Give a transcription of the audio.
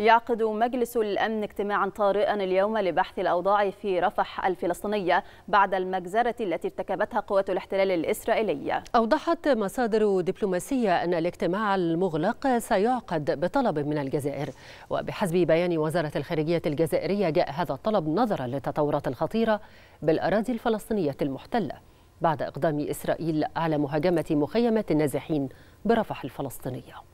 يعقد مجلس الأمن اجتماعا طارئا اليوم لبحث الأوضاع في رفح الفلسطينية بعد المجزرة التي ارتكبتها قوات الاحتلال الإسرائيلية أوضحت مصادر دبلوماسية أن الاجتماع المغلق سيعقد بطلب من الجزائر وبحسب بيان وزارة الخارجية الجزائرية جاء هذا الطلب نظرا للتطورات الخطيرة بالأراضي الفلسطينية المحتلة بعد إقدام إسرائيل على مهاجمة مخيمات النازحين برفح الفلسطينيه